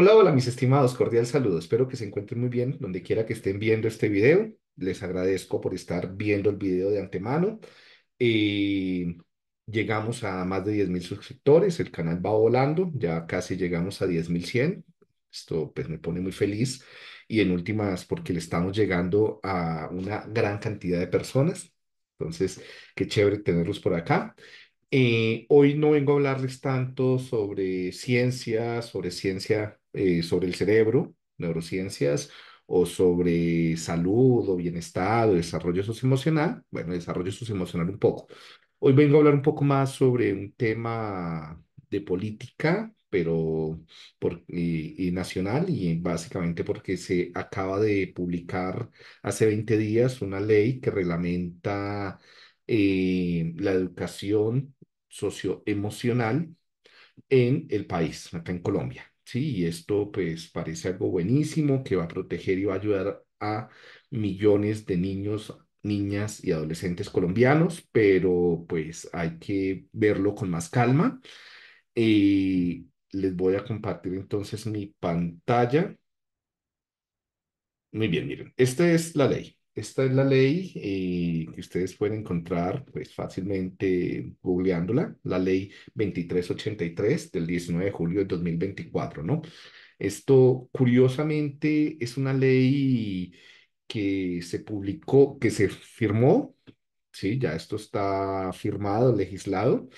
Hola, hola mis estimados, cordial saludo. Espero que se encuentren muy bien donde quiera que estén viendo este video. Les agradezco por estar viendo el video de antemano. Eh, llegamos a más de 10.000 suscriptores, el canal va volando, ya casi llegamos a 10.100. Esto pues me pone muy feliz y en últimas porque le estamos llegando a una gran cantidad de personas. Entonces, qué chévere tenerlos por acá. Eh, hoy no vengo a hablarles tanto sobre ciencia, sobre ciencia eh, sobre el cerebro, neurociencias, o sobre salud o bienestar o desarrollo socioemocional, bueno, desarrollo socioemocional un poco. Hoy vengo a hablar un poco más sobre un tema de política, pero por, y, nacional, y básicamente porque se acaba de publicar hace 20 días una ley que reglamenta eh, la educación socioemocional en el país, en Colombia. ¿sí? Y esto pues parece algo buenísimo que va a proteger y va a ayudar a millones de niños, niñas y adolescentes colombianos, pero pues hay que verlo con más calma. y eh, les voy a compartir entonces mi pantalla. Muy bien, miren, esta es la ley. Esta es la ley eh, que ustedes pueden encontrar pues, fácilmente googleándola, la ley 2383 del 19 de julio de 2024, ¿no? Esto, curiosamente, es una ley que se publicó, que se firmó, ¿sí? Ya esto está firmado, legislado,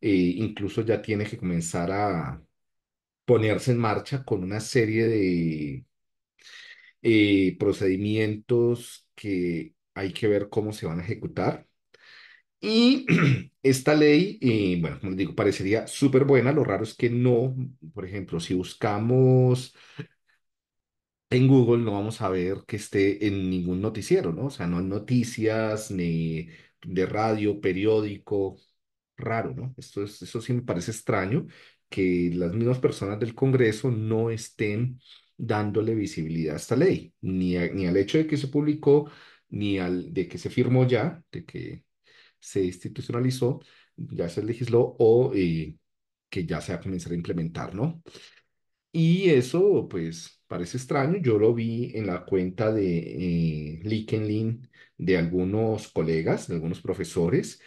e incluso ya tiene que comenzar a ponerse en marcha con una serie de eh, procedimientos que hay que ver cómo se van a ejecutar. Y esta ley, eh, bueno, como les digo, parecería súper buena. Lo raro es que no, por ejemplo, si buscamos en Google, no vamos a ver que esté en ningún noticiero, ¿no? O sea, no en noticias, ni de radio, periódico. Raro, ¿no? Esto eso sí me parece extraño que las mismas personas del Congreso no estén dándole visibilidad a esta ley, ni, al hecho de que se publicó, ni al de que se firmó ya, de que se institucionalizó, ya se legisló o eh, que ya se va a comenzar a implementar, ¿no? Y eso, pues, parece extraño. Yo lo vi en la cuenta de eh, LinkedIn de algunos colegas, de algunos profesores,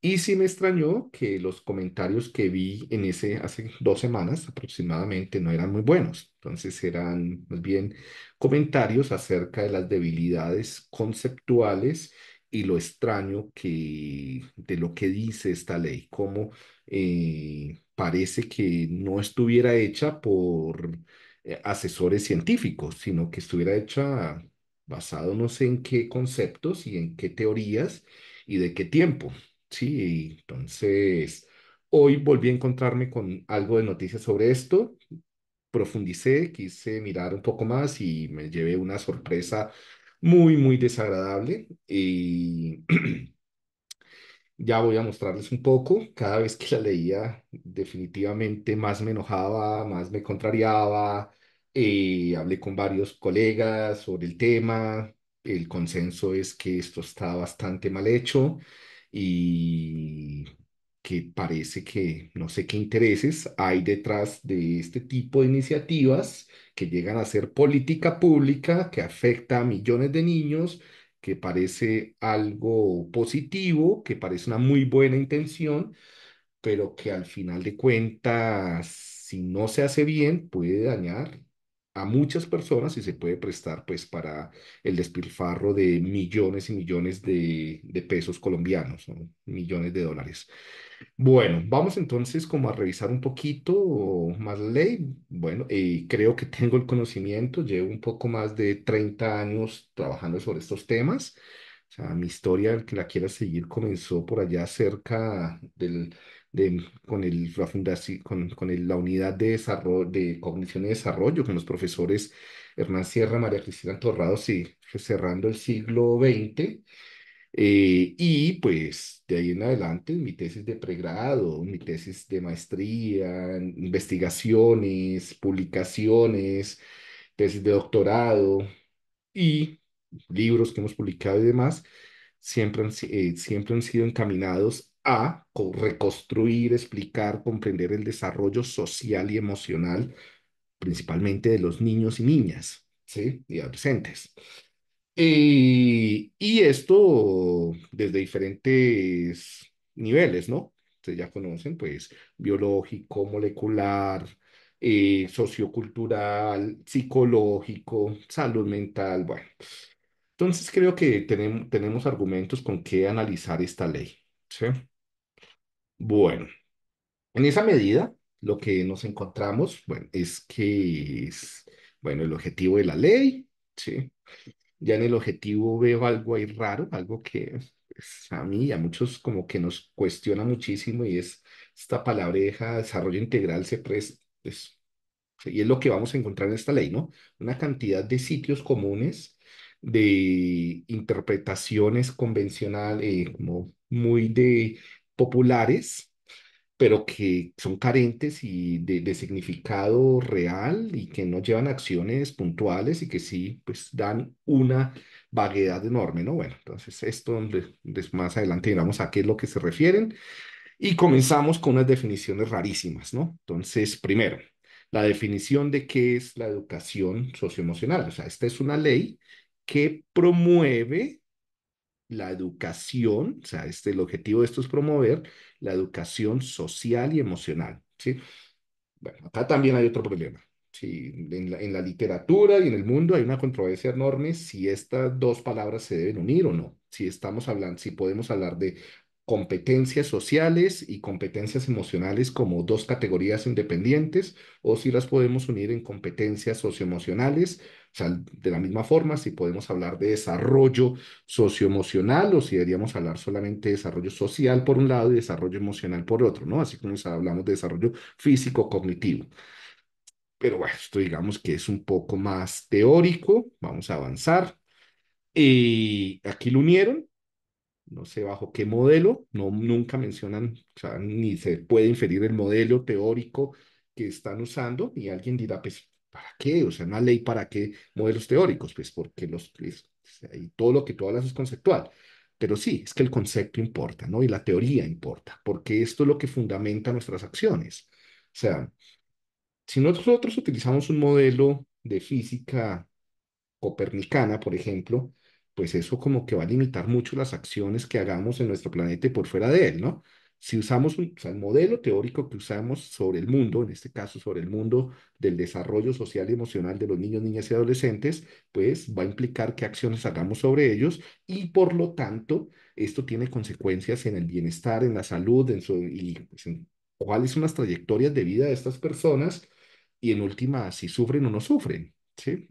y sí me extrañó que los comentarios que vi en ese hace dos semanas aproximadamente no eran muy buenos. Entonces eran, más bien comentarios acerca de las debilidades conceptuales y lo extraño que, de lo que dice esta ley, como eh, parece que no estuviera hecha por eh, asesores científicos, sino que estuviera hecha basado no sé en qué conceptos y en qué teorías y de qué tiempo. Sí, entonces hoy volví a encontrarme con algo de noticias sobre esto, profundicé, quise mirar un poco más y me llevé una sorpresa muy, muy desagradable. Y ya voy a mostrarles un poco. Cada vez que la leía, definitivamente más me enojaba, más me contrariaba. y eh, hablé con varios colegas sobre el tema. El consenso es que esto está bastante mal hecho y que parece que no sé qué intereses hay detrás de este tipo de iniciativas que llegan a ser política pública, que afecta a millones de niños, que parece algo positivo, que parece una muy buena intención, pero que al final de cuentas, si no se hace bien, puede dañar a muchas personas y se puede prestar pues para el despilfarro de millones y millones de, pesos colombianos, millones de dólares. Bueno, vamos entonces como a revisar un poquito más ley. Bueno, eh, creo que tengo el conocimiento, llevo un poco más de 30 años trabajando sobre estos temas. O sea, mi historia, el que la quiera seguir, comenzó por allá cerca del con, la unidad de, desarrollo, de cognición y desarrollo, con los profesores Hernán Sierra, María Cristina Torrados, cerrando el siglo XX. Eh, y pues de ahí en adelante mi tesis de pregrado, mi tesis de maestría, investigaciones, publicaciones, tesis de doctorado y libros que hemos publicado y demás, siempre eh, siempre han sido encaminados a reconstruir, explicar, comprender el desarrollo social y emocional, principalmente de los niños y niñas, ¿sí? Y adolescentes. y esto desde diferentes niveles, ¿no? Ustedes ya conocen, pues, biológico, molecular, eh, sociocultural, psicológico, salud mental, bueno. Entonces creo que tenemos, tenemos argumentos con qué analizar esta ley, ¿sí? Bueno, en esa medida, lo que nos encontramos, bueno, es que es, bueno, el objetivo de la ley, ¿sí? Ya en el objetivo veo algo ahí raro, algo que pues, a mí y a muchos como que nos cuestiona muchísimo y es esta palabreja desarrollo integral se presta, pues, y es lo que vamos a encontrar en esta ley, ¿no? Una cantidad de sitios comunes, de interpretaciones convencionales, eh, como muy de populares, pero que son carentes y de, significado real y que no llevan acciones puntuales y que sí, pues dan una vaguedad enorme, ¿no? Bueno, entonces esto de, más adelante digamos, a qué es lo que se refieren y comenzamos con unas definiciones rarísimas, ¿no? Entonces, primero, la definición de qué es la educación socioemocional. O sea, esta es una ley que promueve la educación, o sea, este, el objetivo de esto es promover la educación social y emocional, ¿sí? Bueno, acá también hay otro problema. Sí, en la literatura y en el mundo hay una controversia enorme si estas dos palabras se deben unir o no. Si estamos hablando, si podemos hablar de competencias sociales y competencias emocionales como dos categorías independientes o si las podemos unir en competencias socioemocionales, sea, de la misma forma, si podemos hablar de desarrollo socioemocional o si deberíamos hablar solamente de desarrollo social por un lado y desarrollo emocional por otro, ¿no? Así como hablamos de desarrollo físico cognitivo. Pero bueno, esto digamos que es un poco más teórico, vamos a avanzar. Y aquí lo unieron, no sé bajo qué modelo, no, nunca mencionan, o sea, ni se puede inferir el modelo teórico que están usando, y alguien dirá, pues, ¿para qué? O sea, una ley para qué modelos teóricos, pues porque los, pues, y todo lo que tú hablas es conceptual. Pero sí, es que el concepto importa, ¿no? Y la teoría importa, porque esto es lo que fundamenta nuestras acciones. O sea, si nosotros utilizamos un modelo de física copernicana, por ejemplo, pues eso como que va a limitar mucho las acciones que hagamos en nuestro planeta y por fuera de él, ¿no? Si usamos el modelo teórico que usamos sobre el mundo, en este caso sobre el mundo del desarrollo social y emocional de los niños, niñas y adolescentes, pues va a implicar qué acciones hagamos sobre ellos y por lo tanto esto tiene consecuencias en el bienestar, en la salud, en su, y pues, en cuáles son las trayectorias de vida de estas personas y en última si sufren o no sufren.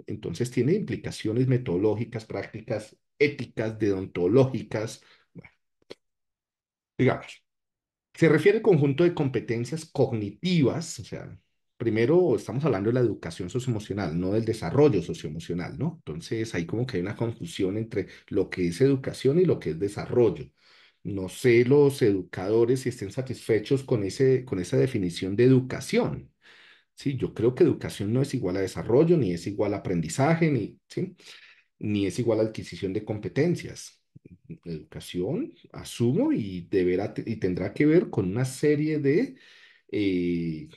Entonces tiene implicaciones metodológicas, prácticas, éticas, deontológicas. digamos, se refiere al conjunto de competencias cognitivas, o sea, primero estamos hablando de la educación socioemocional, no del desarrollo socioemocional, ¿no? Entonces ahí como que hay una confusión entre lo que es educación y lo que es desarrollo. No sé los educadores si estén satisfechos con, ese, con esa definición de educación, yo creo que educación no es igual a desarrollo, ni es igual a aprendizaje, ni, ni es igual a adquisición de competencias. Educación, asumo, y, deberá, tendrá que ver con una serie de eh,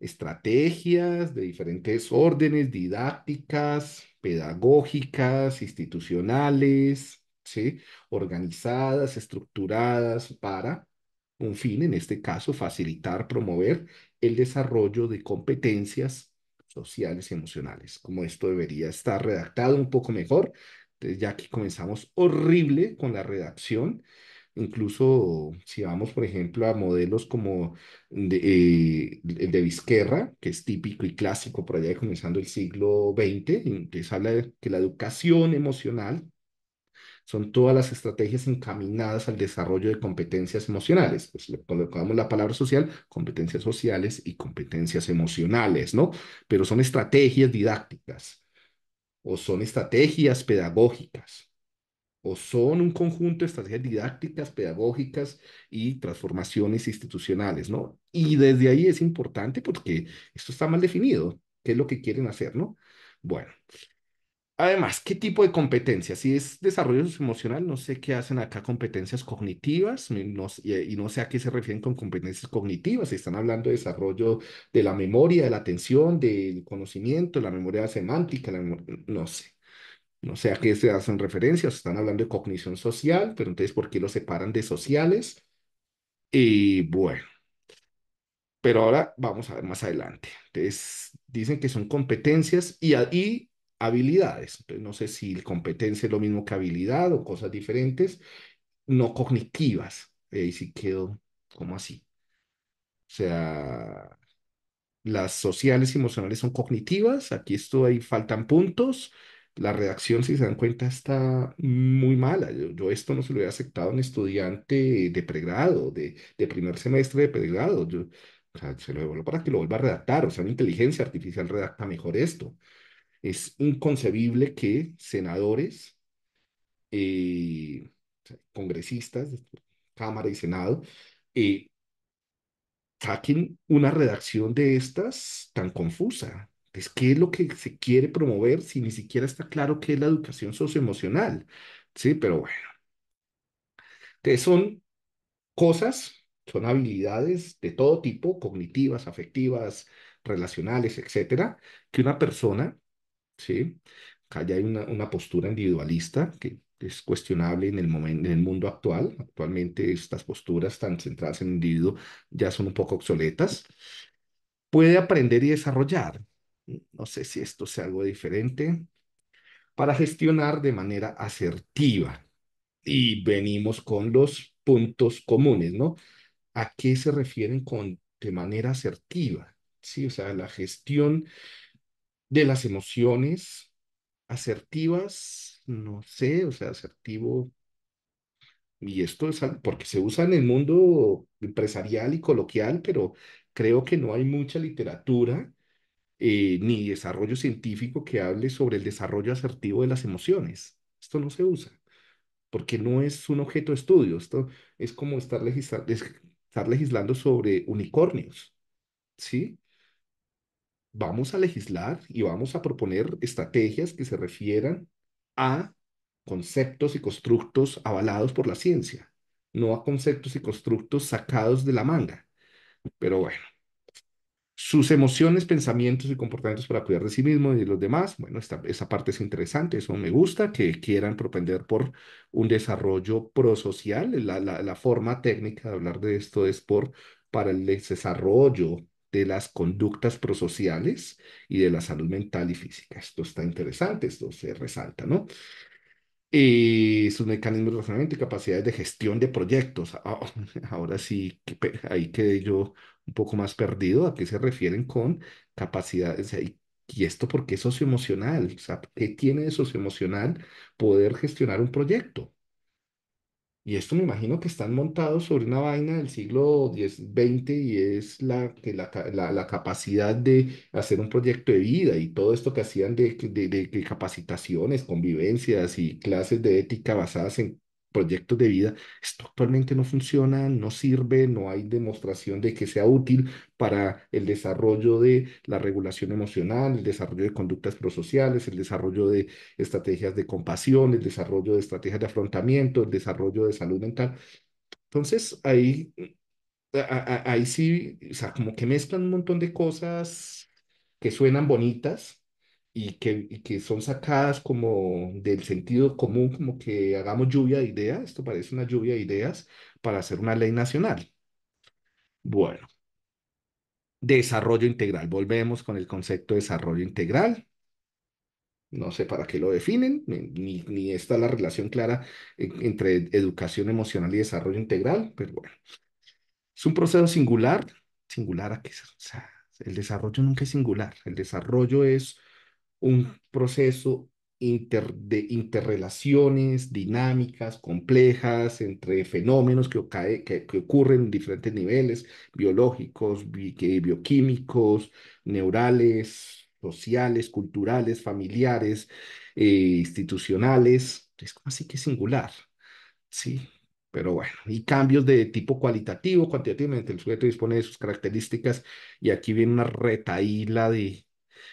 estrategias de diferentes órdenes, didácticas, pedagógicas, institucionales, organizadas, estructuradas para un fin, en este caso, facilitar, promover el desarrollo de competencias sociales y emocionales, como esto debería estar redactado un poco mejor. Entonces, ya que comenzamos horrible con la redacción. Incluso si vamos, por ejemplo, a modelos como de, eh, el de Vizquerra, que es típico y clásico por allá comenzando el siglo XX, que habla de que la educación emocional son todas las estrategias encaminadas al desarrollo de competencias emocionales. Pues le colocamos la palabra social, competencias sociales y competencias emocionales, ¿no? Pero son estrategias didácticas o son estrategias pedagógicas o son un conjunto de estrategias didácticas, pedagógicas y transformaciones institucionales, ¿no? Y desde ahí es importante porque esto está mal definido, qué es lo que quieren hacer, ¿no? Bueno, Además, ¿qué tipo de competencias? Si es desarrollo emocional, no sé qué hacen acá competencias cognitivas y no sé a qué se refieren con competencias cognitivas. Si están hablando de desarrollo de la memoria, de la atención, del conocimiento, la memoria semántica, no sé. No sé a qué se hacen referencias. Están hablando de cognición social, pero entonces, ¿por qué lo separan de sociales? Y bueno. Pero ahora vamos a ver más adelante. Entonces, dicen que son competencias y, ahí habilidades. no sé si competencia es lo mismo que habilidad o cosas diferentes, no cognitivas. Eh, y si quedo como así. O sea, las sociales y emocionales son cognitivas, aquí esto ahí faltan puntos. La redacción, si se dan cuenta, está muy mala. Yo, esto no se lo he aceptado a un estudiante de pregrado, de, de primer semestre de pregrado. Yo, o sea, se lo devuelvo para que lo vuelva a redactar. O sea, una inteligencia artificial redacta mejor esto. Es inconcebible que senadores, eh, congresistas, Cámara y Senado, eh, saquen una redacción de estas tan confusa. Es pues, qué es lo que se quiere promover si ni siquiera está claro qué es la educación socioemocional. Sí, pero bueno. Entonces son cosas, son habilidades de todo tipo, cognitivas, afectivas, relacionales, etcétera, que una persona ¿sí? Acá hay una, una, postura individualista que es cuestionable en el, momento, en el mundo actual. Actualmente estas posturas tan centradas en el individuo ya son un poco obsoletas. Puede aprender y desarrollar. No sé si esto sea algo diferente. Para gestionar de manera asertiva. Y venimos con los puntos comunes, ¿no? ¿A qué se refieren con de manera asertiva? Sí, o sea, la gestión de las emociones asertivas, no sé, o sea, asertivo. Y esto es porque se usa en el mundo empresarial y coloquial, pero creo que no hay mucha literatura eh, ni desarrollo científico que hable sobre el desarrollo asertivo de las emociones. Esto no se usa porque no es un objeto de estudio. Esto es como estar, estar legislando sobre unicornios, ¿sí? vamos a legislar y vamos a proponer estrategias que se refieran a conceptos y constructos avalados por la ciencia, no a conceptos y constructos sacados de la manga. Pero bueno, sus emociones, pensamientos y comportamientos para cuidar de sí mismo y de los demás. Bueno, esta, esa parte es interesante, eso me gusta, que quieran propender por un desarrollo prosocial. La, la, la forma técnica de hablar de esto es por para el desarrollo de las conductas prosociales y de la salud mental y física. Esto está interesante, esto se resalta, ¿no? Y eh, sus mecanismos de razonamiento y capacidades de gestión de proyectos. Ah, oh, ahora sí, ahí quedé yo un poco más perdido a qué se refieren con capacidades. ¿Y esto porque es socioemocional? ¿qué tiene de socioemocional poder gestionar un proyecto? Y esto me imagino que están montados sobre una vaina del siglo XX y es la, la, capacidad de hacer un proyecto de vida y todo esto que hacían de, de, capacitaciones, convivencias y clases de ética basadas en proyectos de vida, esto actualmente no funciona, no sirve, no hay demostración de que sea útil para el desarrollo de la regulación emocional, el desarrollo de conductas prosociales, el desarrollo de estrategias de compasión, el desarrollo de estrategias de afrontamiento, el desarrollo de salud mental. Entonces, ahí, ahí sí, o sea, como que mezclan un montón de cosas que suenan bonitas, y que, que son sacadas como del sentido común, como que hagamos lluvia de ideas, esto parece una lluvia de ideas para hacer una ley nacional. Bueno, desarrollo integral, volvemos con el concepto de desarrollo integral. No sé para qué lo definen, ni, ni está la relación clara entre educación emocional y desarrollo integral, pero bueno. Es un proceso singular, singular a que, o sea, el desarrollo nunca es singular, el desarrollo es un proceso de interrelaciones dinámicas, complejas, entre fenómenos que, ocurren en diferentes niveles, biológicos, bioquímicos, neurales, sociales, culturales, familiares, eh, institucionales. Es como así que singular, ¿sí? Pero bueno, y cambios de tipo cualitativo, cuantitativamente, el sujeto dispone de sus características y aquí viene una retaíla de,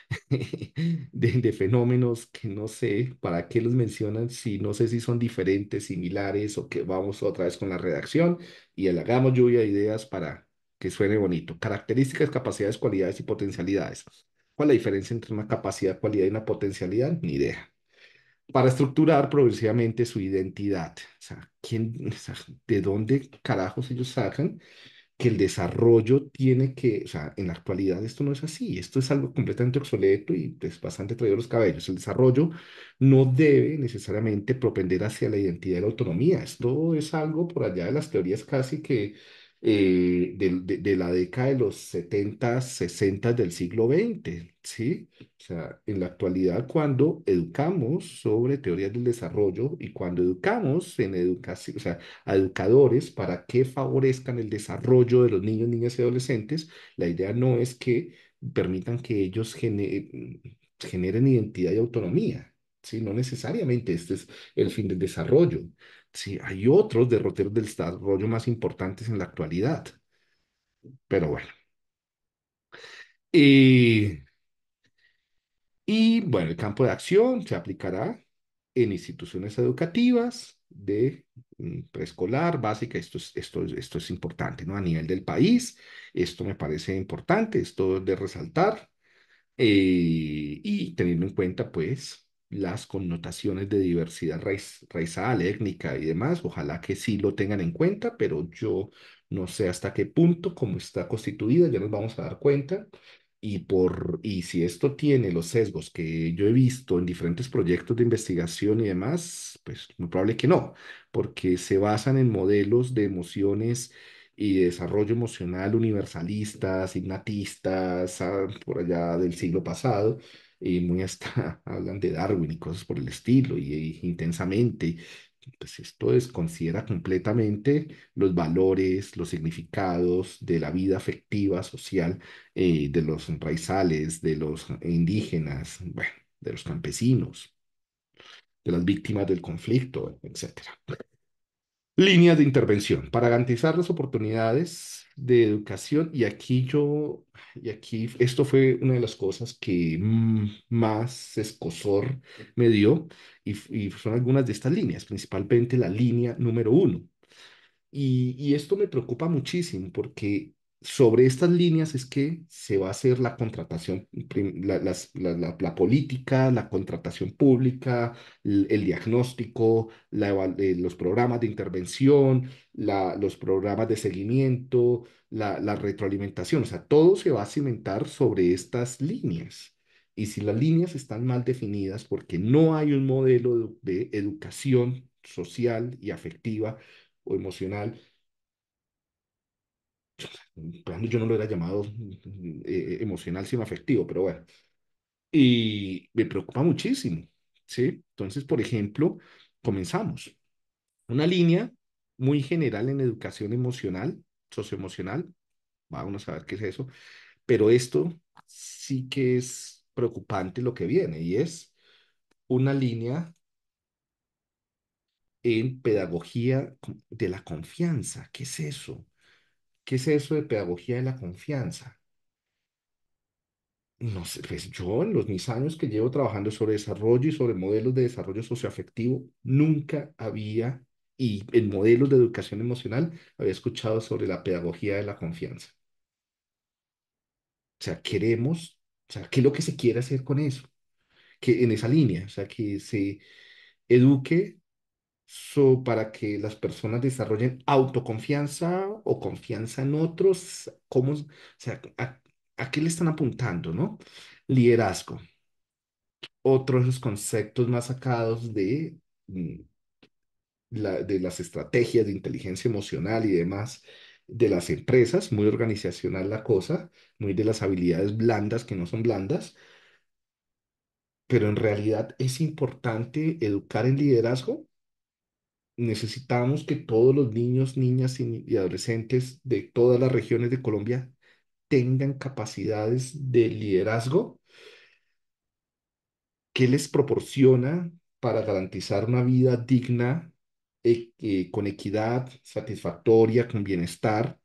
de, fenómenos que no sé para qué los mencionan, si no sé si son diferentes, similares o que vamos otra vez con la redacción y el hagamos lluvia de ideas para que suene bonito. Características, capacidades, cualidades y potencialidades. ¿Cuál es la diferencia entre una capacidad, cualidad y una potencialidad? Ni idea para estructurar progresivamente su identidad. O sea, ¿quién, o ¿de dónde carajos ellos sacan que el desarrollo tiene que, o sea, en la actualidad esto no es así, esto es algo completamente obsoleto y pues, bastante traído los cabellos. El desarrollo no debe necesariamente propender hacia la identidad y la autonomía, esto es algo por allá de las teorías casi que eh, de, la década de los 70, 60 del siglo XX, ¿sí? O sea, en la actualidad cuando educamos sobre teorías del desarrollo y cuando educamos en educación, o sea, a educadores para que favorezcan el desarrollo de los niños, niñas y adolescentes, la idea no es que permitan que ellos generen identidad y autonomía, ¿sí? No necesariamente este es el fin del desarrollo, Sí, hay otros derroteros del desarrollo más importantes en la actualidad. Pero bueno. Y, bueno, el campo de acción se aplicará en instituciones educativas de mm, preescolar, básica, esto es, esto, esto es importante, ¿no? A nivel del país, esto me parece importante, esto de resaltar eh, y teniendo en cuenta, pues, las connotaciones de diversidad raiz, raizal, étnica y demás. Ojalá que sí lo tengan en cuenta, pero yo no sé hasta qué punto, como está constituida, ya nos vamos a dar cuenta. Y, por, y si esto tiene los sesgos que yo he visto en diferentes proyectos de investigación y demás, pues muy probable que no, porque se basan en modelos de emociones y desarrollo emocional universalistas, signatistas ah, por allá del siglo pasado, y muy hasta hablan de Darwin y cosas por el estilo, y, intensamente. Pues esto desconsidera completamente los valores, los significados de la vida afectiva, social, eh, de los raizales, de los indígenas, de los campesinos, de las víctimas del conflicto, etcétera. Líneas de intervención para garantizar las oportunidades de educación y aquí yo, y aquí esto fue una de las cosas que mm, más escosor me dio y, son algunas de estas líneas, principalmente la línea número uno. Y, y esto me preocupa muchísimo porque sobre estas líneas es que se va a hacer la contratación, la, política, la contratación pública, el, diagnóstico, eh, los programas de intervención, los programas de seguimiento, la retroalimentación. O sea, todo se va a cimentar sobre estas líneas. Y si las líneas están mal definidas porque no hay un modelo de educación social y afectiva o emocional yo no lo hubiera llamado eh, eh, emocional, sino afectivo, pero bueno. Y me preocupa muchísimo, ¿sí? Entonces, por ejemplo, comenzamos. Una línea muy general en educación emocional, socioemocional, vamos a ver qué es eso, pero esto sí que es preocupante lo que viene y es una línea en pedagogía de la confianza. ¿Qué es eso? ¿Qué es eso de pedagogía de la confianza? No sé, pues yo en los mis años que llevo trabajando sobre desarrollo y sobre modelos de desarrollo socioafectivo, nunca había, y en modelos de educación emocional, había escuchado sobre la pedagogía de la confianza. O sea, queremos, o sea, ¿qué es lo que se quiere hacer con eso? Que en esa línea, o sea, que se eduque para que las personas desarrollen autoconfianza o confianza en otros? ¿Cómo, o sea, a, qué le están apuntando, no? Liderazgo. Otros conceptos más sacados de, mm, la, de las estrategias de inteligencia emocional y demás de las empresas, muy organizacional la cosa, muy de las habilidades blandas que no son blandas, pero en realidad es importante educar en liderazgo necesitamos que todos los niños, niñas y, adolescentes de todas las regiones de Colombia tengan capacidades de liderazgo que les proporciona para garantizar una vida digna, e-, eh, con equidad, satisfactoria, con bienestar,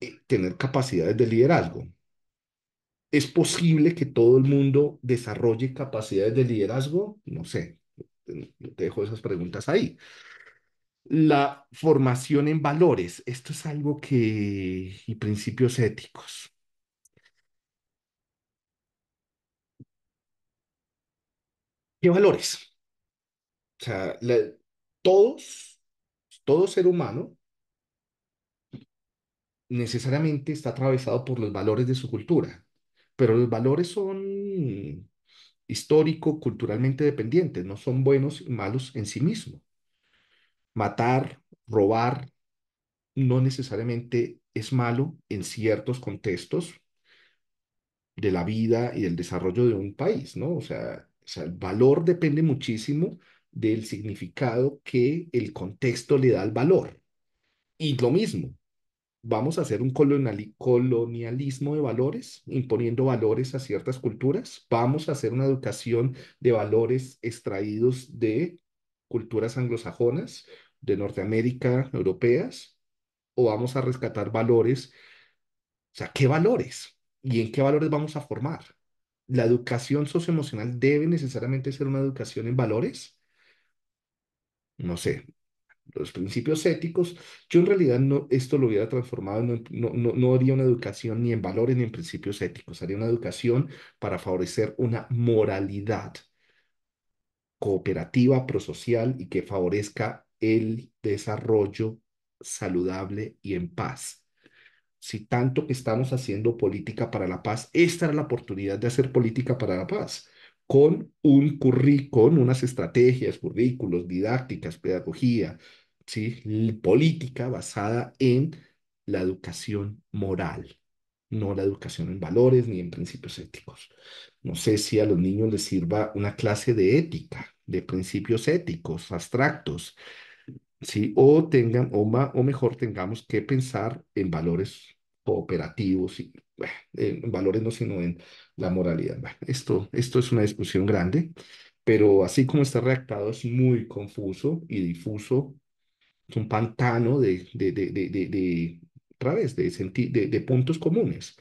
eh, tener capacidades de liderazgo. Es posible que todo el mundo desarrolle capacidades de liderazgo, no sé, te dejo esas preguntas ahí. La formación en valores, esto es algo que, y principios éticos. ¿Qué valores? O sea, todos, todo ser humano necesariamente está atravesado por los valores de su cultura, pero los valores son histórico, culturalmente dependientes, no son buenos y malos en sí mismo. Matar, robar, no necesariamente es malo en ciertos contextos de la vida y del desarrollo de un país, ¿no? O sea, o sea el valor depende muchísimo del significado que el contexto le da al valor. Y lo mismo, vamos a hacer un colonialismo de valores, imponiendo valores a ciertas culturas, vamos a hacer una educación de valores extraídos de culturas anglosajonas, de Norteamérica, europeas, o vamos a rescatar valores, o sea, ¿qué valores? ¿Y en qué valores vamos a formar? ¿La educación socioemocional debe necesariamente ser una educación en valores? No sé, los principios éticos, yo en realidad no, esto lo hubiera transformado, no, no, no, haría una educación ni en valores ni en principios éticos, haría una educación para favorecer una moralidad cooperativa, prosocial y que favorezca el desarrollo saludable y en paz. Si tanto que estamos haciendo política para la paz, esta era la oportunidad de hacer política para la paz con un currículum, unas estrategias, currículos, didácticas, pedagogía, ¿sí? política basada en la educación moral, no la educación en valores ni en principios éticos. No sé si a los niños les sirva una clase de ética, de principios éticos, abstractos, ¿sí? o, tengan, o, o mejor tengamos que pensar en valores cooperativos y en valores no, sino en la moralidad. esto, esto es una discusión grande, pero así como está redactado es muy confuso y difuso, es un pantano de, de, de, de, de, través de, de, de puntos comunes.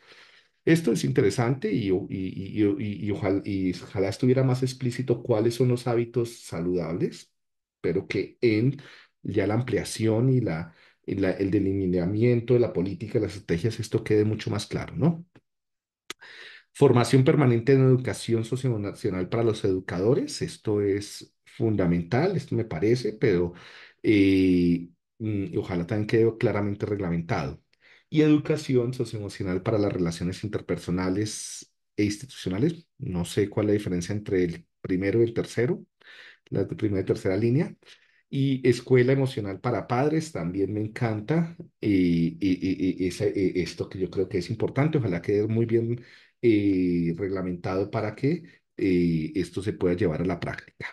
Esto es interesante y, y, y, ojalá, y ojalá estuviera más explícito cuáles son los hábitos saludables, pero que en ya la ampliación y la el, delineamiento de la política, las estrategias, esto quede mucho más claro, ¿no? Formación permanente en educación socioemocional para los educadores, esto es fundamental, esto me parece, pero eh, mm, ojalá también quede claramente reglamentado. Y educación socioemocional para las relaciones interpersonales e institucionales, no sé cuál es la diferencia entre el primero y el tercero, la primera y tercera línea, y Escuela Emocional para Padres también me encanta. Y, eh, eh, eh, esto que yo creo que es importante, ojalá quede muy bien reglamentado para que esto se pueda llevar a la práctica.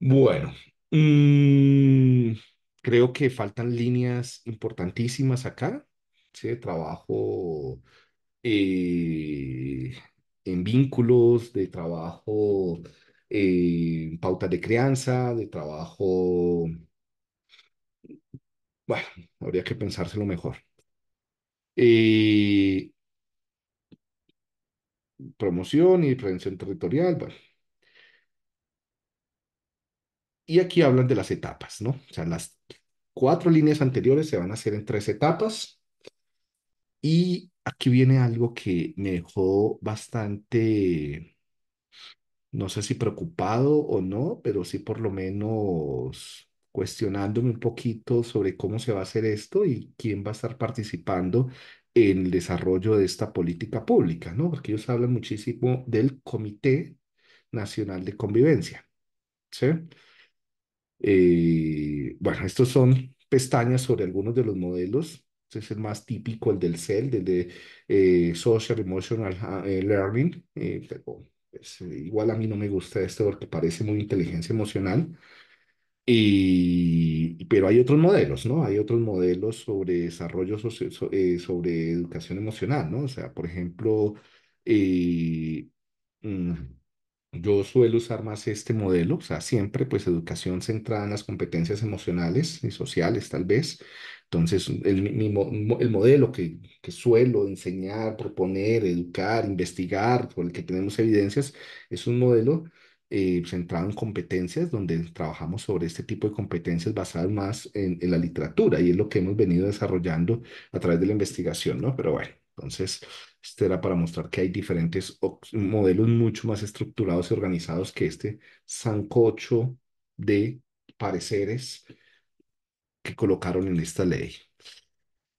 Bueno, mm, creo que faltan líneas importantísimas acá. ¿sí? Trabajo en vínculos, de trabajo eh, pautas de crianza, de trabajo. Bueno, habría que pensárselo mejor. Eh, promoción y prevención territorial, bueno. Y aquí hablan de las etapas, ¿no? O sea, las cuatro líneas anteriores se van a hacer en tres etapas. Y aquí viene algo que me dejó bastante no sé si preocupado o no, pero sí por lo menos cuestionándome un poquito sobre cómo se va a hacer esto y quién va a estar participando en el desarrollo de esta política pública, ¿no? Porque ellos hablan muchísimo del Comité Nacional de Convivencia, ¿sí? Eh, bueno, estos son pestañas sobre algunos de los modelos. Este es el más típico, el del CEL, del de eh, Social Emotional ah, eh, Learning, pues, eh, igual a mí no me gusta esto porque parece muy inteligencia emocional. Y, pero hay otros modelos, ¿no? Hay otros modelos sobre desarrollo, eh, sobre educación emocional, ¿no? O sea, por ejemplo, eh, mm, yo suelo usar más este modelo, o sea, siempre pues educación centrada en las competencias emocionales y sociales, tal vez, entonces, el, el modelo que, suelo enseñar, proponer, educar, investigar, por el que tenemos evidencias, es un modelo eh, centrado en competencias, donde trabajamos sobre este tipo de competencias basadas más en, en, la literatura y es lo que hemos venido desarrollando a través de la investigación, ¿no? Pero bueno, entonces, este era para mostrar que hay diferentes modelos mucho más estructurados y organizados que este sancocho de pareceres colocaron en esta ley.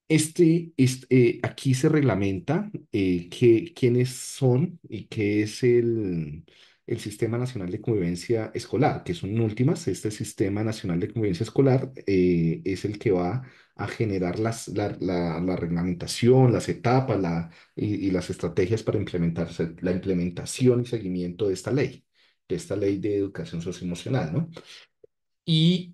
Este, este eh, aquí se reglamenta eh, quiénes son y qué es el, el Sistema Nacional de Convivencia Escolar, que son últimas, este Sistema Nacional de Convivencia Escolar eh, es el que va a generar las, la, la, reglamentación, las etapas la, y, y, las estrategias para implementar la implementación y seguimiento de esta ley, de esta ley de educación socioemocional, ¿no? Y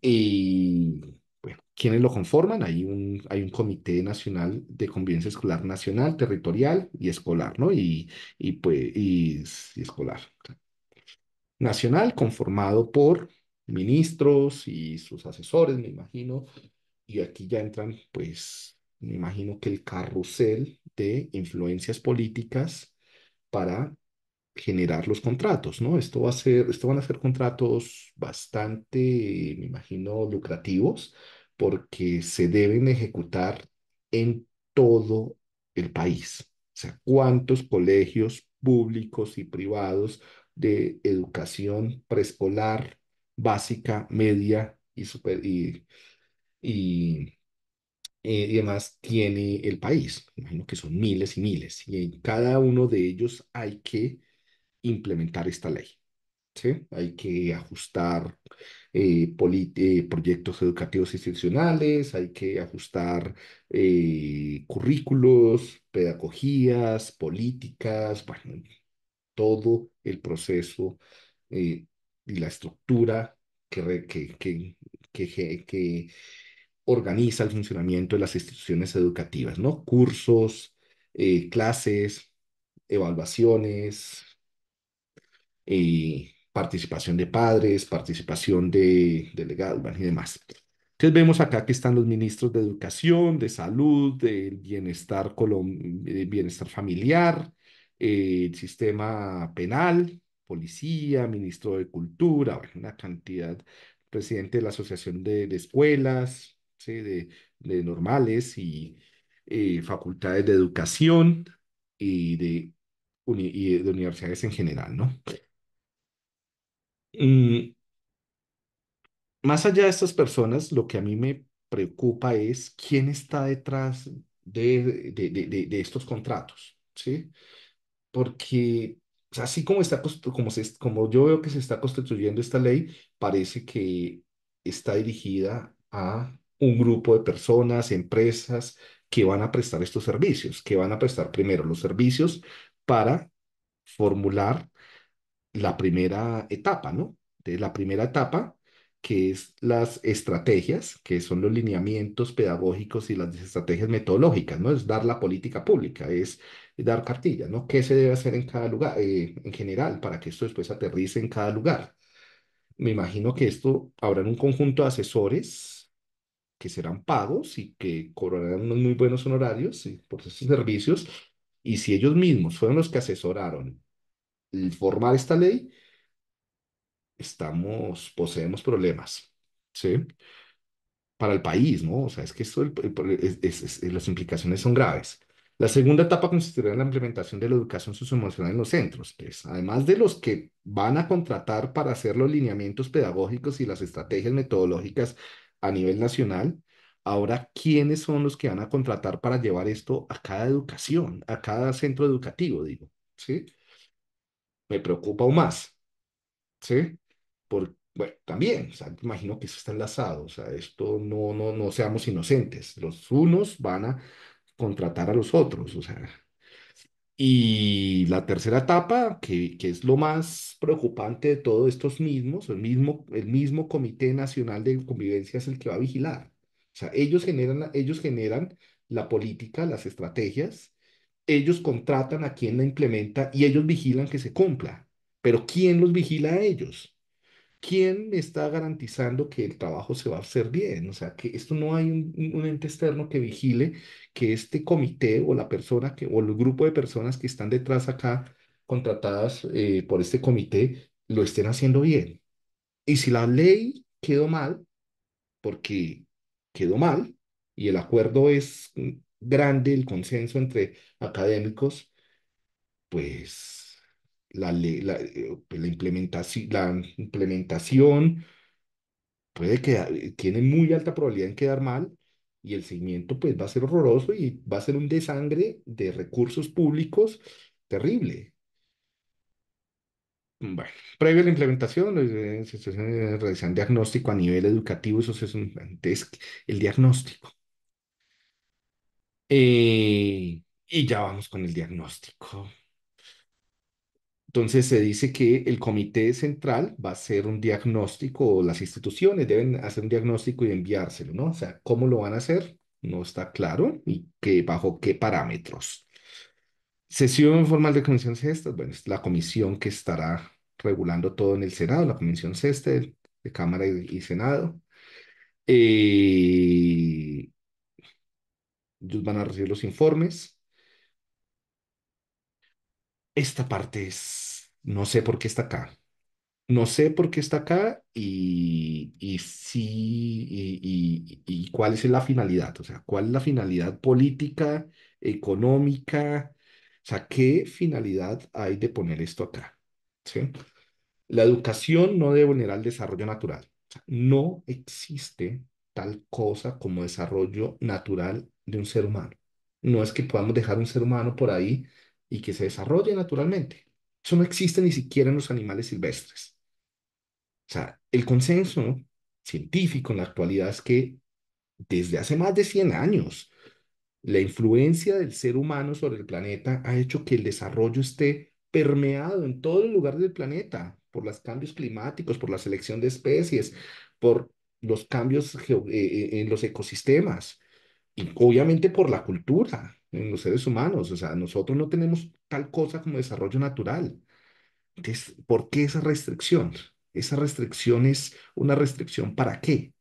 ¿Quiénes lo conforman? Hay un, hay un Comité Nacional de Convivencia Escolar Nacional, Territorial y Escolar, ¿no? Y, y, pues, y Escolar. Nacional, conformado por ministros y sus asesores, me imagino. Y aquí ya entran, pues, me imagino que el carrusel de influencias políticas para generar los contratos, ¿no? Esto va a ser, esto van a ser contratos bastante, me imagino, lucrativos porque se deben ejecutar en todo el país. O sea, cuántos colegios públicos y privados de educación preescolar, básica, media y, super, y, y, demás tiene el país. Imagino que son miles y miles. Y en cada uno de ellos hay que implementar esta ley. Hay que ajustar eh, eh, proyectos educativos institucionales, hay que ajustar eh, currículos, pedagogías, políticas, bueno, todo el proceso y la estructura que, que, organiza el funcionamiento de las instituciones educativas, ¿no? Cursos, clases, evaluaciones, participación de padres, participación de delegados y demás. Entonces vemos acá que están los ministros de Educación, de Salud, del Bienestar, eh, bienestar Familiar, eh, el sistema penal, policía, ministro de Cultura, una cantidad, presidente de la Asociación de, Escuelas, de, normales y eh, facultades de educación y de, y de universidades en general, ¿no? Eh, más allá de estas personas, lo que a mí me preocupa es quién está detrás de, de, estos contratos, ¿sí? Porque así como, está, como, como yo veo que se está constituyendo esta ley, parece que está dirigida a un grupo de personas, empresas que van a prestar estos servicios, que van a prestar primero los servicios para formular la primera etapa, ¿no? De la primera etapa, que es las estrategias, que son los lineamientos pedagógicos y las estrategias metodológicas, ¿no? Es dar la política pública, es dar cartilla, ¿no? ¿Qué se debe hacer en cada lugar, eh, en general, para que esto después aterrice en cada lugar? Me imagino que esto habrá un conjunto de asesores que serán pagos y que cobrarán unos muy buenos honorarios por sus servicios. Y si ellos mismos fueron los que asesoraron formar esta ley, estamos, poseemos problemas, ¿sí? Para el país, ¿no? O sea, es que esto, eh, las implicaciones son graves. La segunda etapa consistirá en la implementación de la educación socioemocional en los centros, es pues, además de los que van a contratar para hacer los lineamientos pedagógicos y las estrategias metodológicas a nivel nacional, ahora quiénes son los que van a contratar para llevar esto a cada educación, a cada centro educativo, digo, ¿sí? me preocupa aún más. ¿Sí? por bueno, también, o sea, imagino que eso está enlazado, o sea, esto no, no, no seamos inocentes, los unos van a contratar a los otros, o sea. Y la tercera etapa, que, que es lo más preocupante de todos estos mismos, el mismo, el mismo Comité Nacional de Convivencia es el que va a vigilar. O sea, ellos generan, ellos generan la política, las estrategias, ellos contratan a quien la implementa y ellos vigilan que se cumpla. Pero ¿quién los vigila a ellos? ¿Quién está garantizando que el trabajo se va a hacer bien? O sea, que esto no hay un, ente externo que vigile que este comité o la persona que, o el grupo de personas que están detrás acá contratadas eh, por este comité lo estén haciendo bien. Y si la ley quedó mal, porque quedó mal, y el acuerdo es grande el consenso entre académicos, pues la, la, eh, pues, implementación, la implementación puede quedar, eh, tiene muy alta probabilidad en quedar mal y el seguimiento pues va a ser horroroso y va a ser un desangre de recursos públicos terrible. Bueno, previo a la implementación, eh, se realizan diagnóstico a nivel educativo, eso es el diagnóstico. Eh, y ya vamos con el diagnóstico. Entonces se dice que el comité central va a hacer un diagnóstico, las instituciones deben hacer un diagnóstico y enviárselo, ¿no? O sea, ¿cómo lo van a hacer? No está claro y bajo qué parámetros. Sesión formal de comisión sexta, bueno, es la comisión que estará regulando todo en el Senado, la comisión sexta de, Cámara y, Senado. Eh, ellos van a recibir los informes. Esta parte es, no sé por qué está acá. No sé por qué está acá y, y sí, y, cuál es la finalidad. O sea, cuál es la finalidad política, económica. O sea, ¿qué finalidad hay de poner esto acá? La educación no debe vulnerar el desarrollo natural. no existe tal cosa como desarrollo natural de un ser humano. No es que podamos dejar un ser humano por ahí y que se desarrolle naturalmente. Eso no existe ni siquiera en los animales silvestres. O sea, el consenso científico en la actualidad es que desde hace más de 100 años, la influencia del ser humano sobre el planeta ha hecho que el desarrollo esté permeado en todo el lugar del planeta por los cambios climáticos, por la selección de especies, por los cambios eh, eh, en los ecosistemas obviamente por la cultura en los seres humanos, o sea, nosotros no tenemos tal cosa como desarrollo natural. Entonces, ¿por qué esa restricción? Esa restricción es una restricción para qué?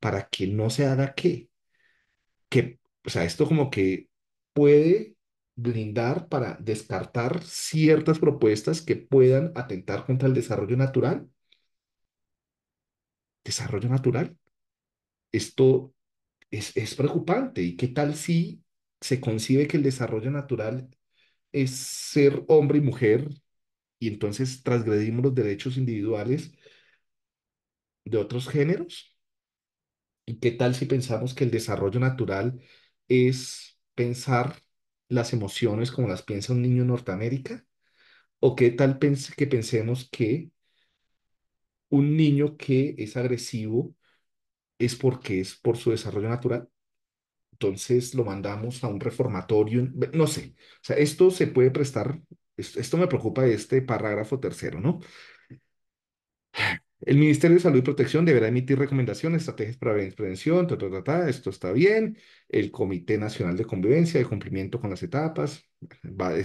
Para que no se haga qué. Que, o sea, esto como que puede blindar para descartar ciertas propuestas que puedan atentar contra el desarrollo natural. Desarrollo natural. Esto es, preocupante. ¿Y qué tal si se concibe que el desarrollo natural es ser hombre y mujer y entonces transgredimos los derechos individuales de otros géneros? ¿Y qué tal si pensamos que el desarrollo natural es pensar las emociones como las piensa un niño en Norteamérica? ¿O qué tal que pensemos que un niño que es agresivo es porque es por su desarrollo natural. Entonces lo mandamos a un reformatorio, no sé, o sea, esto se puede prestar, esto me preocupa de este parágrafo tercero, ¿no? El Ministerio de Salud y Protección deberá emitir recomendaciones, estrategias para prevención, esto está bien. El Comité Nacional de Convivencia, de cumplimiento con las etapas,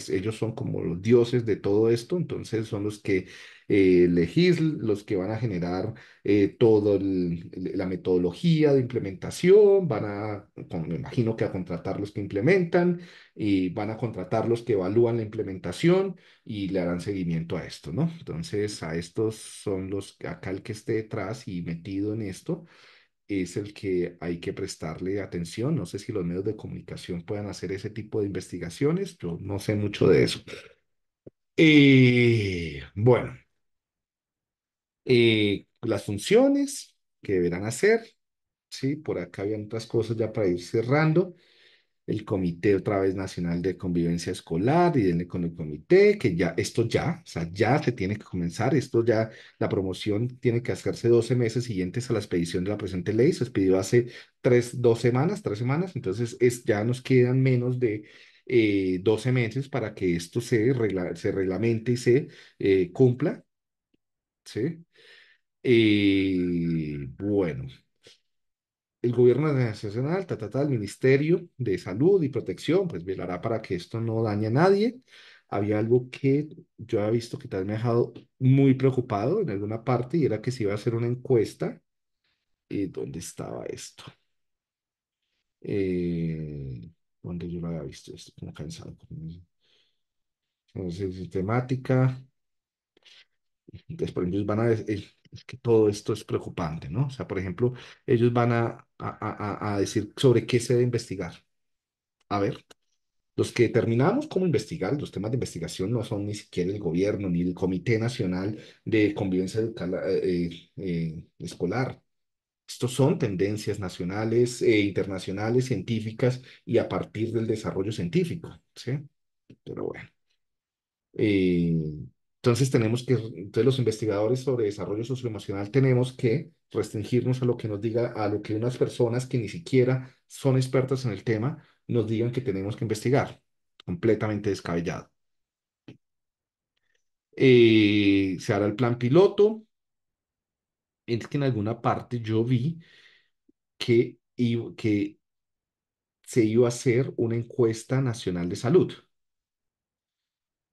ellos son como los dioses de todo esto, entonces son los que eh, legislan, los que van a generar eh, toda la metodología de implementación, van a, me imagino que a contratar los que implementan y van a contratar los que evalúan la implementación y le harán seguimiento a esto, ¿no? Entonces a estos son los, acá el que esté detrás y metido en esto, es el que hay que prestarle atención. No sé si los medios de comunicación puedan hacer ese tipo de investigaciones, yo no sé mucho de eso. Eh, bueno, eh, las funciones que deberán hacer, ¿sí? Por acá había otras cosas ya para ir cerrando el Comité otra vez Nacional de Convivencia Escolar y con el Comité, que ya, esto ya, o sea, ya se tiene que comenzar, esto ya, la promoción tiene que hacerse 12 meses siguientes a la expedición de la presente ley, se expidió hace tres, dos semanas, tres semanas, entonces es, ya nos quedan menos de eh, 12 meses para que esto se, se reglamente y se eh, cumpla, ¿sí? Eh, bueno, el gobierno nacional, ta, ta, el Ministerio de Salud y Protección, pues velará para que esto no dañe a nadie. Había algo que yo había visto que tal me ha dejado muy preocupado en alguna parte y era que se iba a hacer una encuesta. ¿Y eh, dónde estaba esto? Eh, donde yo lo había visto, estoy cansado. Entonces, temática. Entonces, por ejemplo, van a, que todo esto es preocupante, ¿no? O sea, por ejemplo, ellos van a, a, decir sobre qué se debe investigar. A ver, los que determinamos cómo investigar, los temas de investigación no son ni siquiera el gobierno ni el Comité Nacional de Convivencia eh, eh, Escolar. Estos son tendencias nacionales, e internacionales, científicas y a partir del desarrollo científico, ¿sí? Pero bueno. Entonces tenemos que, entonces los investigadores sobre desarrollo socioemocional tenemos que restringirnos a lo que nos diga, a lo que unas personas que ni siquiera son expertas en el tema nos digan que tenemos que investigar. Completamente descabellado. Eh, se hará el plan piloto. Es que en alguna parte yo vi que, que se iba a hacer una encuesta nacional de salud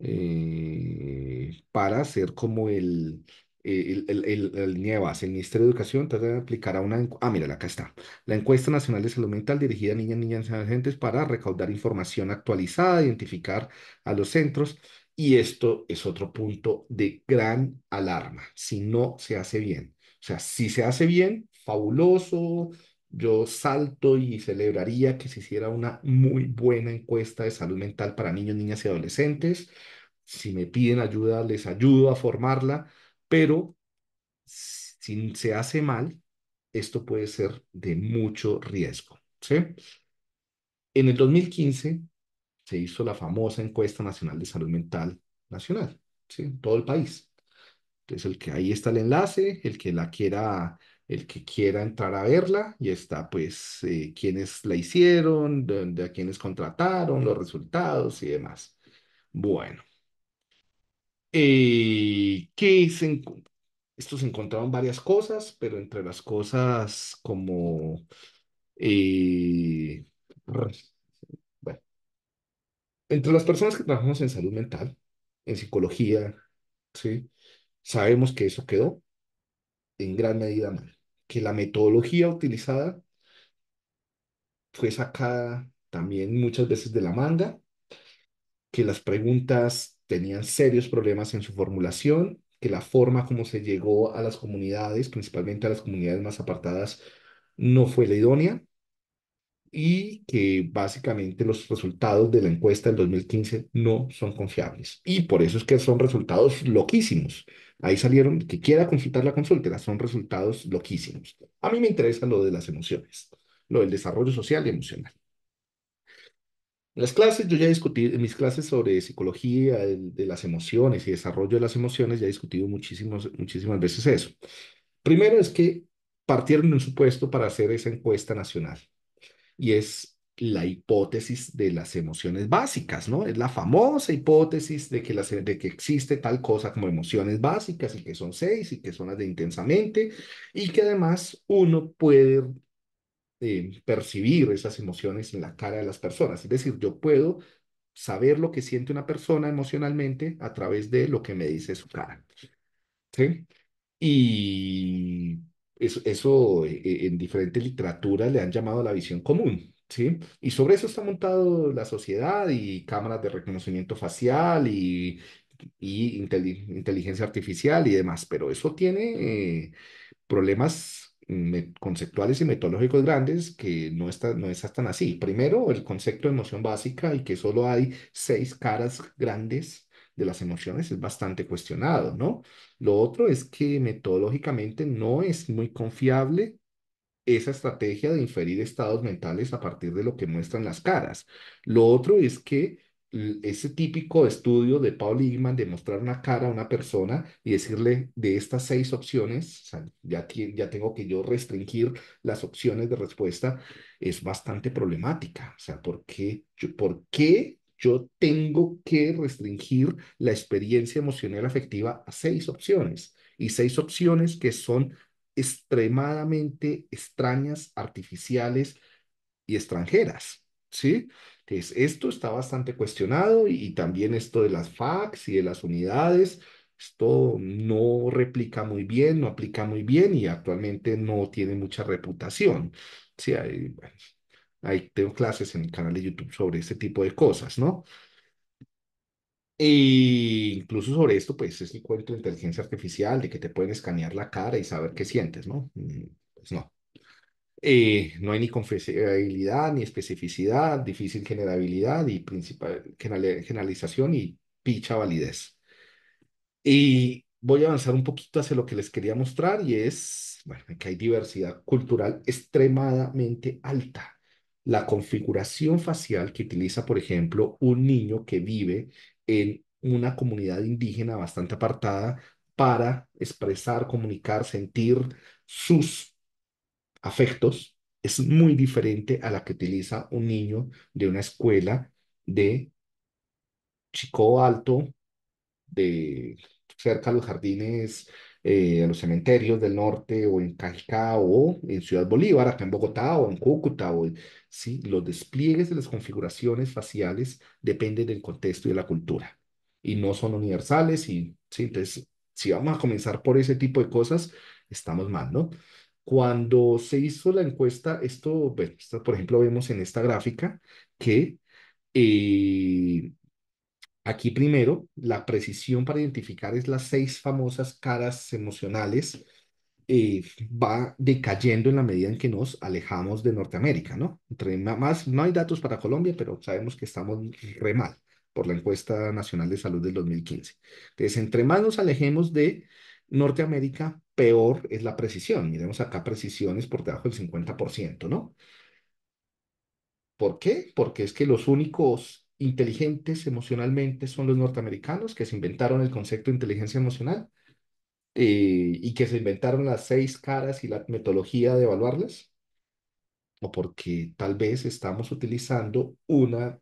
eh, para ser como el, el, el, el, NIEVAS, el Ministerio de Educación, trata de aplicar a una... Ah, mira, acá está. La Encuesta Nacional de Salud Mental dirigida a niñas, niñas y adolescentes para recaudar información actualizada, identificar a los centros. Y esto es otro punto de gran alarma, si no se hace bien. O sea, si se hace bien, fabuloso, yo salto y celebraría que se hiciera una muy buena encuesta de salud mental para niños, niñas y adolescentes. Si me piden ayuda, les ayudo a formarla, pero si se hace mal, esto puede ser de mucho riesgo. En el 2015 se hizo la famosa encuesta nacional de salud mental nacional, en todo el país. Entonces, el que ahí está el enlace, el que la quiera el que quiera entrar a verla y está pues eh, quienes la hicieron, de, a quienes contrataron, los resultados y demás. Bueno, eh, ¿qué se Estos encontraron varias cosas, pero entre las cosas como... Eh, bueno, entre las personas que trabajamos en salud mental, en psicología, ¿sí? sabemos que eso quedó en gran medida mal que la metodología utilizada fue sacada también muchas veces de la manga, que las preguntas tenían serios problemas en su formulación, que la forma como se llegó a las comunidades, principalmente a las comunidades más apartadas, no fue la idónea y que básicamente los resultados de la encuesta del 2015 no son confiables. Y por eso es que son resultados loquísimos, Ahí salieron, que quiera consultar la consulta, son resultados loquísimos. A mí me interesa lo de las emociones, lo del desarrollo social y emocional. En las clases, yo ya discutí, en mis clases sobre psicología de las emociones y desarrollo de las emociones, ya he discutido muchísimos muchísimas veces eso. Primero es que partieron de un supuesto para hacer esa encuesta nacional, y es la hipótesis de las emociones básicas, ¿no? Es la famosa hipótesis de que, existe tal cosa como emociones básicas y que son seis y que son las de intensamente y que además uno puede eh, percibir esas emociones en la cara de las personas. Es decir, yo puedo saber lo que siente una persona emocionalmente a través de lo que me dice su cara. ¿Sí? Y eso, eso eh, eh, en diferentes literaturas le han llamado la visión común, y sobre eso está montado la sociedad y cámaras de reconocimiento facial y, inteligencia artificial y demás, pero eso tiene eh, problemas mm, conceptuales y metodológicos grandes que no, está, no es tan así. Primero, el concepto de emoción básica y que solo hay seis caras grandes de las emociones es bastante cuestionado, ¿no? Lo otro es que metodológicamente no es muy confiable esa estrategia de inferir estados mentales a partir de lo que muestran las caras. Lo otro es que ese típico estudio de Paul Igman de mostrar una cara a una persona y decirle de estas seis opciones, sea, ya, ya tengo que yo restringir las opciones de respuesta, es bastante problemática. O sea, ¿por qué, ¿por qué yo tengo que restringir la experiencia emocional afectiva a seis opciones? Y seis opciones que son extremadamente extrañas, artificiales y extranjeras, ¿sí? Entonces, esto está bastante cuestionado y, también esto de las fax y de las unidades, esto no replica muy bien, no aplica muy bien y actualmente no tiene mucha reputación, ¿sí? Hay, bueno, tengo clases en el canal de YouTube sobre este tipo de cosas, ¿no? E incluso sobre esto, pues es el cuento de inteligencia artificial, de que te pueden escanear la cara y saber qué sientes, ¿no? Mm, pues no. Eh, no hay ni confiabilidad, ni especificidad, difícil generabilidad y principal generalización y picha validez. Y voy a avanzar un poquito hacia lo que les quería mostrar y es, bueno, que hay diversidad cultural extremadamente alta. La configuración facial que utiliza, por ejemplo, un niño que vive en una comunidad indígena bastante apartada para expresar, comunicar, sentir sus afectos, es muy diferente a la que utiliza un niño de una escuela de Chico Alto, de cerca de los jardines eh, a los cementerios del norte o en Cajicá o en Ciudad Bolívar, acá en Bogotá o en Cúcuta. O, ¿sí? Los despliegues de las configuraciones faciales dependen del contexto y de la cultura y no son universales. Y, ¿sí? Entonces, si vamos a comenzar por ese tipo de cosas, estamos mal, ¿no? Cuando se hizo la encuesta, esto, por ejemplo, vemos en esta gráfica que eh, Aquí primero, la precisión para identificar es las seis famosas caras emocionales eh, va decayendo en la medida en que nos alejamos de Norteamérica, ¿no? Entre más, no hay datos para Colombia, pero sabemos que estamos re mal por la encuesta nacional de salud del 2015. Entonces, entre más nos alejemos de Norteamérica, peor es la precisión. Miremos acá precisiones por debajo del 50%, ¿no? ¿Por qué? Porque es que los únicos inteligentes emocionalmente son los norteamericanos que se inventaron el concepto de inteligencia emocional eh, y que se inventaron las seis caras y la metodología de evaluarlas, o porque tal vez estamos utilizando una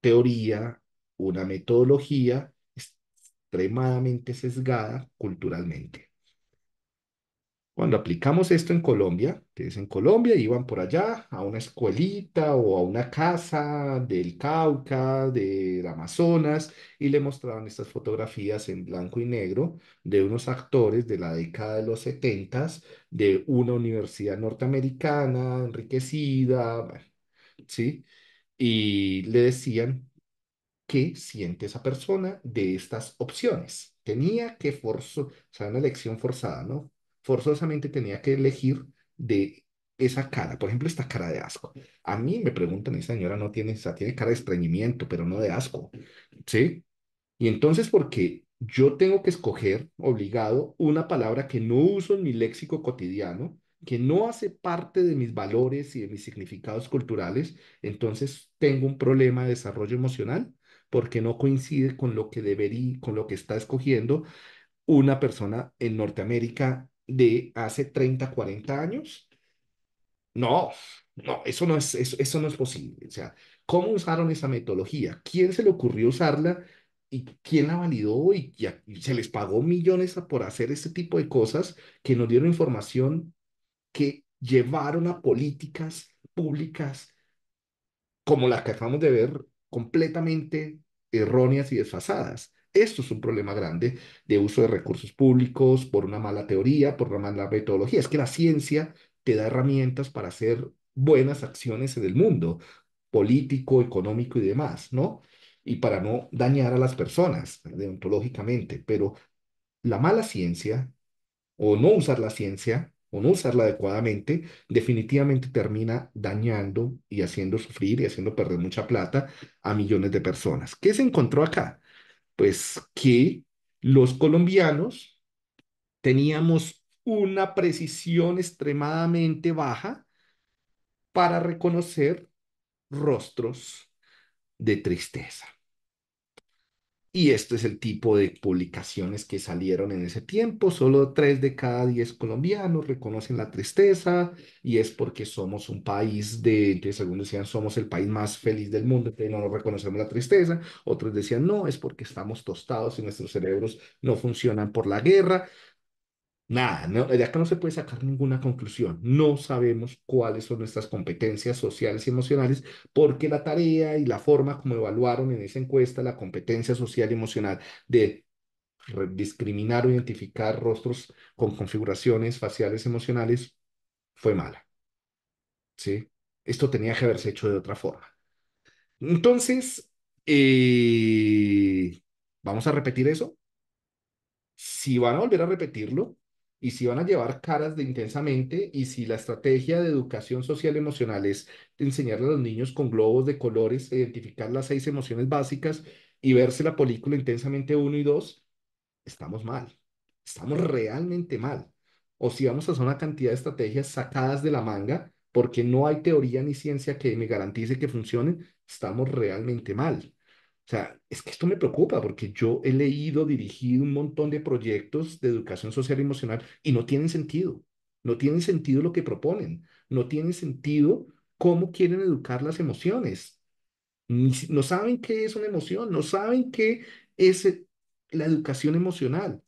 teoría, una metodología extremadamente sesgada culturalmente. Cuando aplicamos esto en Colombia, que en Colombia, iban por allá a una escuelita o a una casa del Cauca, del Amazonas, y le mostraban estas fotografías en blanco y negro de unos actores de la década de los 70 de una universidad norteamericana enriquecida, ¿sí? Y le decían, ¿qué siente esa persona de estas opciones? Tenía que forzar, o sea, una elección forzada, ¿no? forzosamente tenía que elegir de esa cara, por ejemplo, esta cara de asco. A mí me preguntan, esa señora no tiene, o tiene cara de estreñimiento, pero no de asco, ¿sí? Y entonces, porque yo tengo que escoger, obligado, una palabra que no uso en mi léxico cotidiano, que no hace parte de mis valores y de mis significados culturales, entonces tengo un problema de desarrollo emocional porque no coincide con lo que debería, con lo que está escogiendo una persona en Norteamérica de hace 30, 40 años? No, no, eso no es, eso, no es posible. O sea, ¿cómo usaron esa metodología? ¿Quién se le ocurrió usarla? ¿Y quién la validó? Y, se les pagó millones por hacer este tipo de cosas que nos dieron información que llevaron a políticas públicas como las que acabamos de ver completamente erróneas y desfasadas. Esto es un problema grande de uso de recursos públicos por una mala teoría, por una mala metodología. Es que la ciencia te da herramientas para hacer buenas acciones en el mundo político, económico y demás, ¿no? Y para no dañar a las personas deontológicamente, pero la mala ciencia o no usar la ciencia o no usarla adecuadamente, definitivamente termina dañando y haciendo sufrir y haciendo perder mucha plata a millones de personas. ¿Qué se encontró acá? pues que los colombianos teníamos una precisión extremadamente baja para reconocer rostros de tristeza. Y este es el tipo de publicaciones que salieron en ese tiempo. Solo tres de cada diez colombianos reconocen la tristeza y es porque somos un país de, entonces algunos decían somos el país más feliz del mundo, entonces no reconocemos la tristeza. Otros decían no, es porque estamos tostados y nuestros cerebros no funcionan por la guerra. Nada, de acá no se puede sacar ninguna conclusión. No sabemos cuáles son nuestras competencias sociales y emocionales porque la tarea y la forma como evaluaron en esa encuesta la competencia social y emocional de discriminar o identificar rostros con configuraciones faciales emocionales fue mala. ¿Sí? Esto tenía que haberse hecho de otra forma. Entonces, eh, ¿vamos a repetir eso? Si van a volver a repetirlo, y si van a llevar caras de intensamente y si la estrategia de educación social emocional es enseñarle a los niños con globos de colores, identificar las seis emociones básicas y verse la película intensamente uno y dos, estamos mal, estamos realmente mal. O si vamos a hacer una cantidad de estrategias sacadas de la manga porque no hay teoría ni ciencia que me garantice que funcionen, estamos realmente mal. O sea, es que esto me preocupa porque yo he leído, dirigido un montón de proyectos de educación social y emocional y no tienen sentido. No tienen sentido lo que proponen. No tienen sentido cómo quieren educar las emociones. No saben qué es una emoción, no saben qué es e, la educación emocional.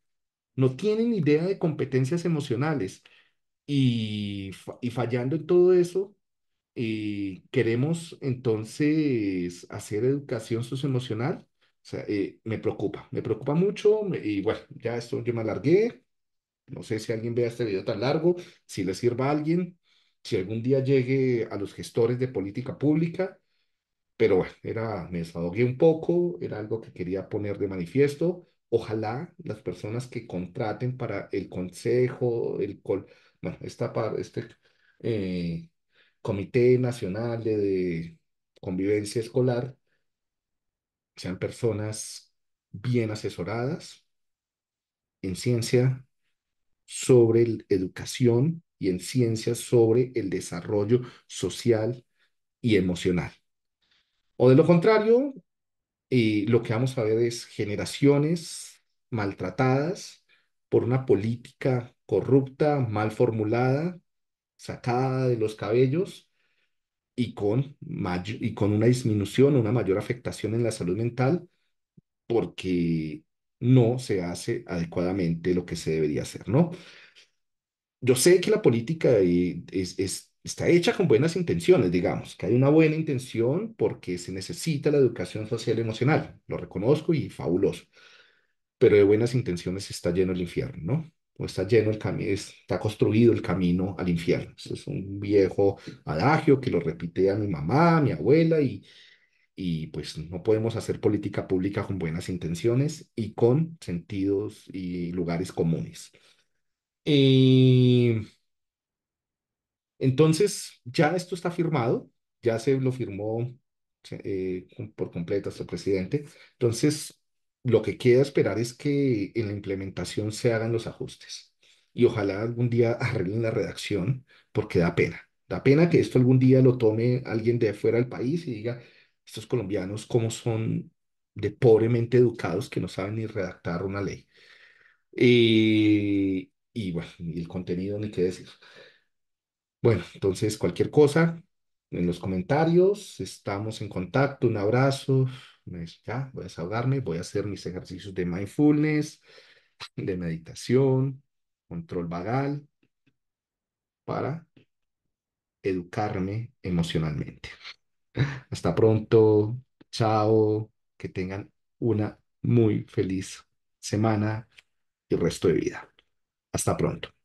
No tienen idea de competencias emocionales. Y, y fallando en todo eso, y eh, queremos entonces hacer educación socioemocional. O sea, eh, me preocupa, me preocupa mucho y bueno, ya esto yo me alargué. No sé si alguien vea este video tan largo, si le sirva a alguien, si algún día llegue a los gestores de política pública, pero bueno, era, me desahogué un poco, era algo que quería poner de manifiesto. Ojalá las personas que contraten para el consejo, el col, bueno, esta, este eh, Comité Nacional de, Convivencia Escolar sean personas bien asesoradas en ciencia sobre educación y en ciencias sobre el desarrollo social y emocional. O de lo contrario, eh, lo que vamos a ver es generaciones maltratadas por una política corrupta, mal formulada, sacada de los cabellos y con, y con una disminución, una mayor afectación en la salud mental porque no se hace adecuadamente lo que se debería hacer, ¿no? Yo sé que la política es, está hecha con buenas intenciones, digamos, que hay una buena intención porque se necesita la educación social emocional, lo reconozco y fabuloso, pero de buenas intenciones está lleno el infierno, ¿no? Pues, está lleno el camino, está construido el camino al infierno. es un viejo adagio que lo repite a mi mamá, a mi abuela y, y pues no podemos hacer política pública con buenas intenciones y con sentidos y lugares comunes. entonces, ya esto está firmado, ya se lo firmó eh, por completo su presidente. Entonces, lo que queda esperar es que en la implementación se hagan los ajustes y ojalá algún día arreglen la redacción porque da pena. Da pena que esto algún día lo tome alguien de fuera del país y diga, estos colombianos cómo son de pobremente educados que no saben ni redactar una ley. y bueno, y el contenido ni qué decir. Bueno, entonces cualquier cosa en los comentarios, estamos en contacto, un abrazo, pues ya, voy a desahogarme, voy a hacer mis ejercicios de mindfulness, de meditación, control vagal, para educarme emocionalmente. Hasta pronto, chao, que tengan una muy feliz semana y resto de vida. Hasta pronto.